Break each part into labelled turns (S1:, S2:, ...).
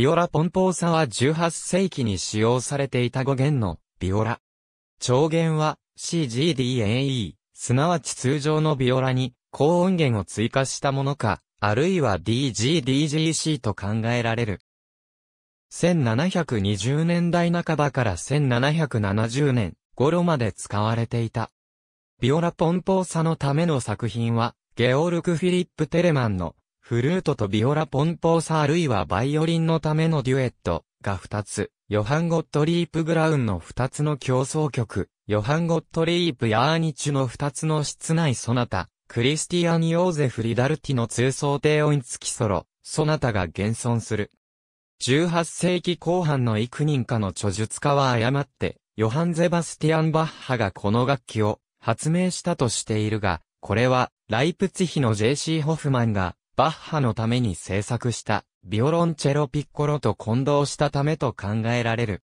S1: ビオラポンポーサは18
S2: 世紀に使用されていた語源のビオラ。長弦は CGDAE、すなわち通常のビオラに高音源を追加したものか、あるいは DGDGC と考えられる。1720年代半ばから1770年頃まで使われていた。ビオラポンポーサのための作品は、ゲオルク・フィリップ・テレマンのフルートとビオラポンポーサあるいはバイオリンのためのデュエットが2つ、ヨハン・ゴットリープ・グラウンの2つの競争曲、ヨハン・ゴットリープ・ヤーニチュの2つの室内ソナタ、クリスティアン・ヨーゼフ・リダルティの通奏低音付きソロ、ソナタが現存する。18世紀後半の幾人かの著述家は誤って、ヨハン・ゼバスティアン・バッハがこの楽器を発明したとしているが、これは、ライプツヒの JC ホフマンが、バッハのために制作したビオロンチェロピッコロと混同したためと考えられる。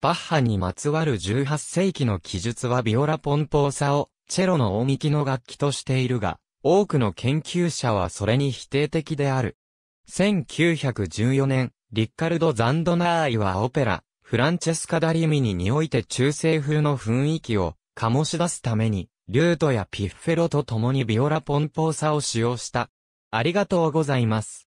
S2: バッハにまつわる18世紀の記述はビオラポンポーサをチェロの大幹の楽器としているが、多くの研究者はそれに否定的である。1914年、リッカルド・ザンドナーイはオペラ、フランチェスカ・ダリミニにおいて中世風の雰囲気を醸し出すために、リュートやピッフェロと共にビオラポンポーサを使用したありが
S1: とうございます。